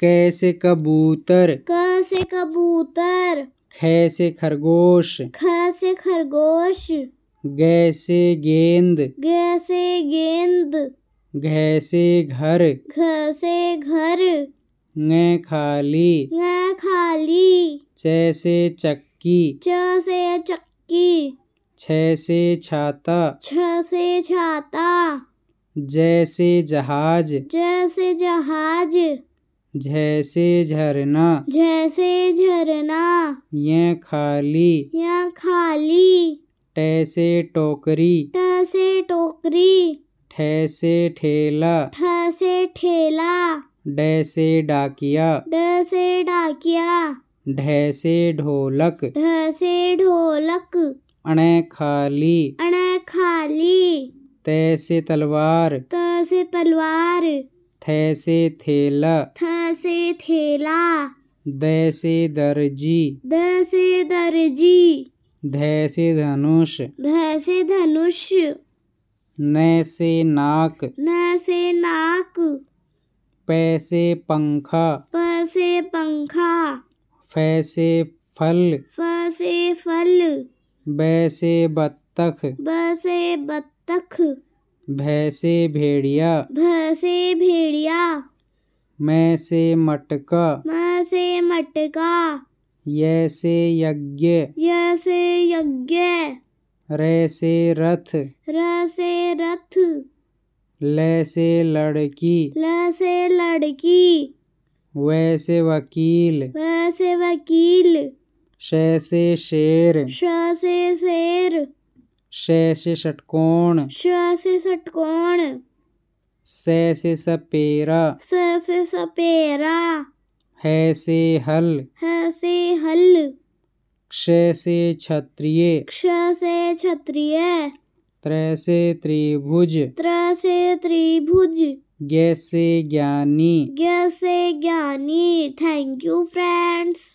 कैसे कबूतर कैसे कबूतर खैसे खरगोश खैसे खरगोश गैसे गेंद गैसे गेंद घैसे घर घैसे घर ङ खाली ङ खाली जैसे चक्की जैसे चक्की छैसे छाता छैसे छाता जैसे जहाज जैसे जहाज जैसे झरना जैसे झरना ये खाली यह खाली टैसे टोकरी टैसे टोकरी ठैसे ठेला ठैसे ठेला डैसे डाकिया डैसे डाकिया ढैसे ढोलक ढैसे ढोलक अणे खाली अणे खाली तैसे तलवार तैसे तलवार थैसे थेला थे से थेला द से दर्जी द से दर्जी ध से धनुष ध से धनुष न से नाक न से नाक प से पंखा प से पंखा फ से फल फ से फल ब से बत्तख ब से बत्तख भय भेड़िया भैसे भेड़िया मैं से मटका मैं से मटका ये से यज्ञ ये से यज्ञ रे से रथ रे से रथ ले से लड़की ले से लड़की वैसे वकील वैसे वकील शे से शेर श से शेर शे से षटकोण श से षटकोण से से सपेरा स से सपेरा है से हल है से हल क्ष से क्षत्रिय क्ष से क्षत्रिय त्र से त्रिभुज त्र से त्रिभुज गैस से ज्ञानी गैस से ज्ञानी थैंक यू फ्रेंड्स